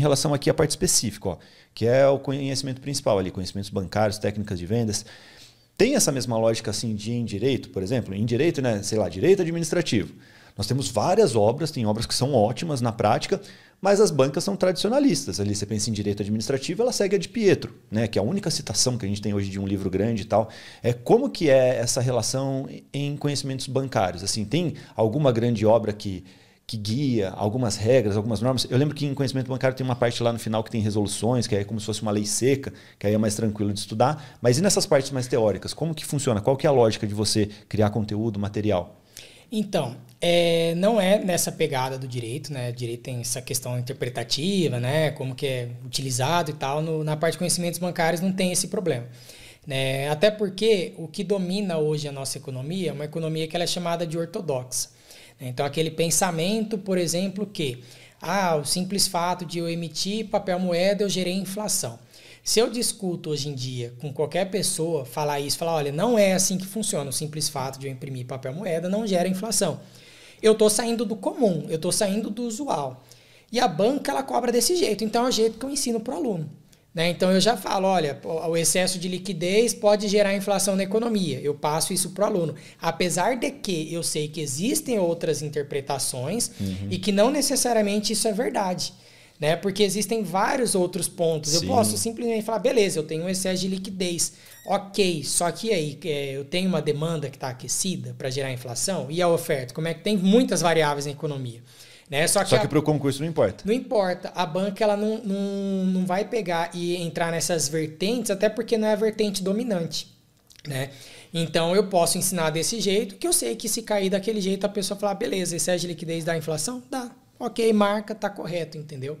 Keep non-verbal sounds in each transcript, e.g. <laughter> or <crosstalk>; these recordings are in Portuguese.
em relação aqui à parte específica, ó, que é o conhecimento principal ali, conhecimentos bancários, técnicas de vendas. Tem essa mesma lógica assim de em direito, por exemplo, em direito, né, sei lá, direito administrativo. Nós temos várias obras, tem obras que são ótimas na prática, mas as bancas são tradicionalistas. Ali você pensa em direito administrativo, ela segue a de Pietro, né, que é a única citação que a gente tem hoje de um livro grande e tal. É como que é essa relação em conhecimentos bancários? Assim, tem alguma grande obra que que guia algumas regras, algumas normas. Eu lembro que em conhecimento bancário tem uma parte lá no final que tem resoluções, que é como se fosse uma lei seca, que aí é mais tranquilo de estudar. Mas e nessas partes mais teóricas? Como que funciona? Qual que é a lógica de você criar conteúdo, material? Então, é, não é nessa pegada do direito, né? O direito tem essa questão interpretativa, né? Como que é utilizado e tal. No, na parte de conhecimentos bancários não tem esse problema. Né? Até porque o que domina hoje a nossa economia é uma economia que é chamada de ortodoxa. Né? Então, aquele pensamento, por exemplo, que ah, o simples fato de eu emitir papel moeda eu gerei inflação. Se eu discuto hoje em dia com qualquer pessoa, falar isso, falar, olha, não é assim que funciona, o simples fato de eu imprimir papel moeda não gera inflação. Eu estou saindo do comum, eu estou saindo do usual. E a banca ela cobra desse jeito, então é o jeito que eu ensino para o aluno. Né? Então eu já falo, olha, o excesso de liquidez pode gerar inflação na economia. Eu passo isso para o aluno. Apesar de que eu sei que existem outras interpretações uhum. e que não necessariamente isso é verdade. Né? Porque existem vários outros pontos. Sim. Eu posso simplesmente falar, beleza, eu tenho um excesso de liquidez. Ok, só que aí é, eu tenho uma demanda que está aquecida para gerar inflação e a oferta, como é que tem muitas variáveis na economia. Né? Só que, Só que para o concurso não importa. Não importa. A banca ela não, não, não vai pegar e entrar nessas vertentes, até porque não é a vertente dominante. Né? Então eu posso ensinar desse jeito, que eu sei que se cair daquele jeito, a pessoa falar, beleza, é de liquidez da inflação? Dá. Ok, marca, tá correto, entendeu?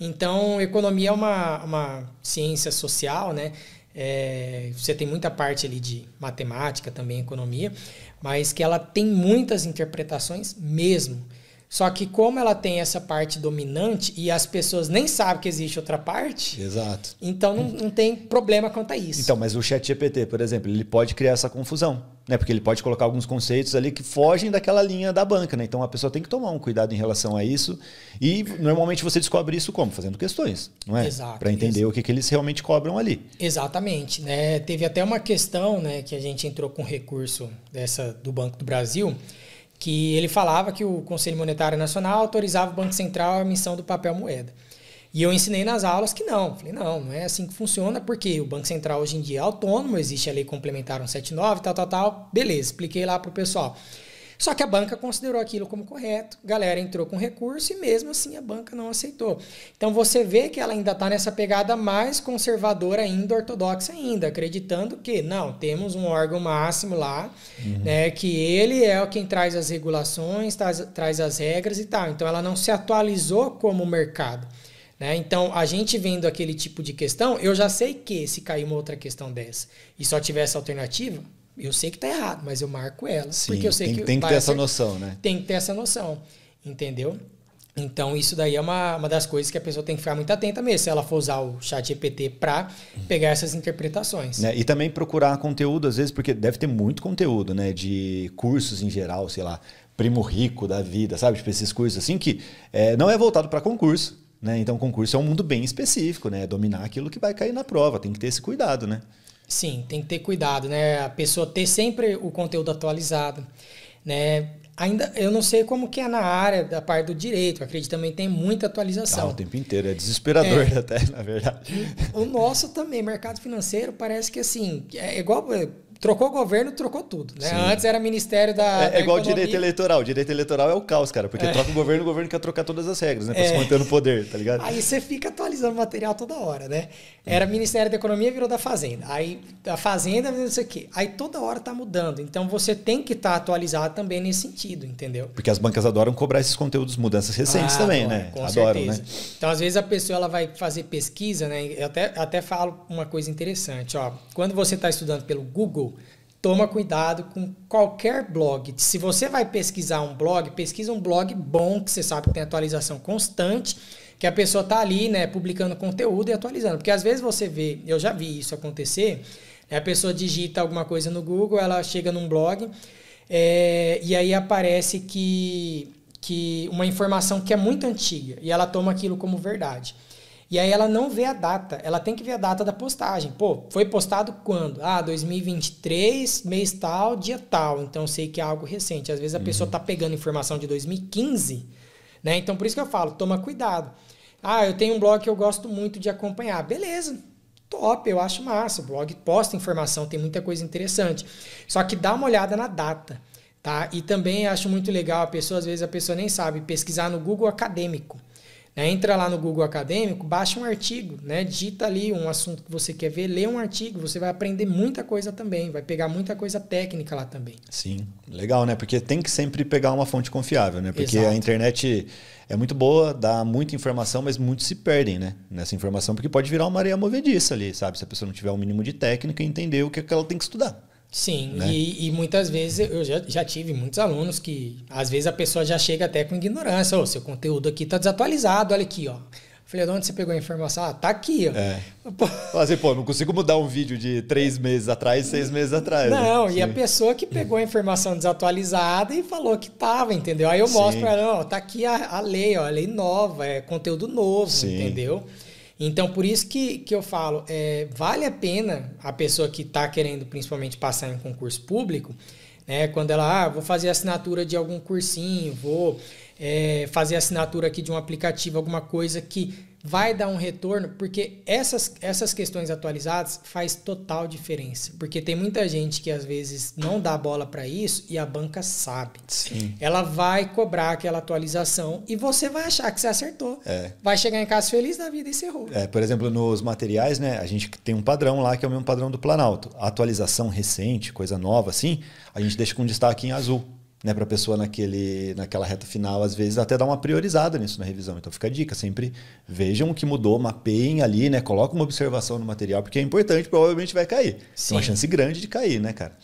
Então, economia é uma, uma ciência social, né? É, você tem muita parte ali de matemática, também economia, mas que ela tem muitas interpretações mesmo. Só que como ela tem essa parte dominante e as pessoas nem sabem que existe outra parte, Exato. então não, não tem problema quanto a isso. Então, mas o chat GPT, por exemplo, ele pode criar essa confusão, né? Porque ele pode colocar alguns conceitos ali que fogem daquela linha da banca, né? Então a pessoa tem que tomar um cuidado em relação a isso. E normalmente você descobre isso como? Fazendo questões, não é? Exato. Para entender isso. o que, que eles realmente cobram ali. Exatamente. Né? Teve até uma questão né, que a gente entrou com recurso dessa do Banco do Brasil que ele falava que o Conselho Monetário Nacional autorizava o Banco Central a emissão do papel moeda. E eu ensinei nas aulas que não. Falei, não, não é assim que funciona, porque o Banco Central hoje em dia é autônomo, existe a lei complementar 179, tal, tal, tal. Beleza, expliquei lá para o pessoal. Só que a banca considerou aquilo como correto, a galera entrou com recurso e mesmo assim a banca não aceitou. Então você vê que ela ainda está nessa pegada mais conservadora ainda, ortodoxa ainda, acreditando que não, temos um órgão máximo lá, uhum. né, que ele é quem traz as regulações, traz, traz as regras e tal. Então ela não se atualizou como mercado. Né? Então, a gente vendo aquele tipo de questão, eu já sei que se cair uma outra questão dessa e só tiver essa alternativa, eu sei que está errado, mas eu marco ela. Sim, porque eu sei tem, que tem que ter essa noção, né? Tem que ter essa noção, entendeu? Então, isso daí é uma, uma das coisas que a pessoa tem que ficar muito atenta mesmo, se ela for usar o chat GPT para pegar essas interpretações. Né? E também procurar conteúdo, às vezes, porque deve ter muito conteúdo, né? De cursos em geral, sei lá, primo rico da vida, sabe? Tipo, esses cursos assim que é, não é voltado para concurso, né? Então, o concurso é um mundo bem específico, né? É dominar aquilo que vai cair na prova, tem que ter esse cuidado, né? Sim, tem que ter cuidado, né? A pessoa ter sempre o conteúdo atualizado, né? Ainda, eu não sei como que é na área da parte do direito, acredito também tem muita atualização. Tá, o tempo inteiro, é desesperador é, <laughs> até, na verdade. O nosso também, mercado financeiro, parece que assim, é igual Trocou governo, trocou tudo. Né? Antes era Ministério da. É, é da é igual Economia. direito eleitoral. Direito eleitoral é o caos, cara. Porque é. troca o governo, o governo quer trocar todas as regras, né? Pra é. se manter no poder, tá ligado? Aí você fica atualizando o material toda hora, né? Era Ministério da Economia, virou da Fazenda. Aí da Fazenda, não sei o quê. Aí toda hora tá mudando. Então você tem que estar tá atualizado também nesse sentido, entendeu? Porque as bancas adoram cobrar esses conteúdos, mudanças recentes ah, também, né? Com adoram, né? certeza. né? Então, às vezes, a pessoa ela vai fazer pesquisa, né? Eu até, até falo uma coisa interessante, ó. Quando você tá estudando pelo Google, toma cuidado com qualquer blog. Se você vai pesquisar um blog, pesquisa um blog bom, que você sabe que tem atualização constante, que a pessoa está ali, né, publicando conteúdo e atualizando. Porque às vezes você vê, eu já vi isso acontecer, né, a pessoa digita alguma coisa no Google, ela chega num blog, é, e aí aparece que, que uma informação que é muito antiga, e ela toma aquilo como verdade. E aí ela não vê a data, ela tem que ver a data da postagem. Pô, foi postado quando? Ah, 2023, mês tal, dia tal. Então sei que é algo recente. Às vezes a uhum. pessoa tá pegando informação de 2015, né? Então por isso que eu falo, toma cuidado. Ah, eu tenho um blog que eu gosto muito de acompanhar. Beleza. Top, eu acho massa. O blog posta informação, tem muita coisa interessante. Só que dá uma olhada na data, tá? E também acho muito legal a pessoa, às vezes a pessoa nem sabe pesquisar no Google Acadêmico. É, entra lá no Google Acadêmico, baixa um artigo, né? digita ali um assunto que você quer ver, lê um artigo, você vai aprender muita coisa também, vai pegar muita coisa técnica lá também. Sim, legal, né? Porque tem que sempre pegar uma fonte confiável, né? Porque Exato. a internet é muito boa, dá muita informação, mas muitos se perdem, né? Nessa informação, porque pode virar uma areia movediça ali, sabe? Se a pessoa não tiver o um mínimo de técnica e entender o que, é que ela tem que estudar. Sim, né? e, e, muitas vezes eu já, já tive muitos alunos que, às vezes, a pessoa já chega até com ignorância: Ô, seu conteúdo aqui está desatualizado, olha aqui, ó. Falei, de onde você pegou a informação? Ah, tá aqui, ó. É. Pô. Assim, pô, não consigo mudar um vídeo de três meses atrás, seis meses atrás. Né? Não, né? e Sim. a pessoa que pegou a informação desatualizada e falou que tava, entendeu? Aí eu Sim. mostro pra ela, ó, tá aqui a, a lei, ó, a lei nova, é conteúdo novo, Sim. entendeu? Sim. Então, por isso que, que eu falo, é, vale a pena a pessoa que está querendo principalmente passar em um concurso público, né, quando ela, ah, vou fazer assinatura de algum cursinho, vou é, fazer assinatura aqui de um aplicativo, alguma coisa que vai dar um retorno, porque essas, essas questões atualizadas faz total diferença. Porque tem muita gente que às vezes não dá bola para isso e a banca sabe. Sim. Ela vai cobrar aquela atualização e você vai achar que você acertou. É. Vai chegar em casa feliz da vida e você errou. É, por exemplo, nos materiais, né, a gente tem um padrão lá que é o mesmo padrão do Planalto. A atualização recente, coisa nova assim, a gente deixa com destaque em azul né, para a pessoa naquele, naquela reta final, às vezes até dar uma priorizada nisso na revisão. Então fica a dica, sempre vejam o que mudou, mapeiem ali, né, coloca uma observação no material, porque é importante, provavelmente vai cair. Sim. Tem uma chance grande de cair, né, cara?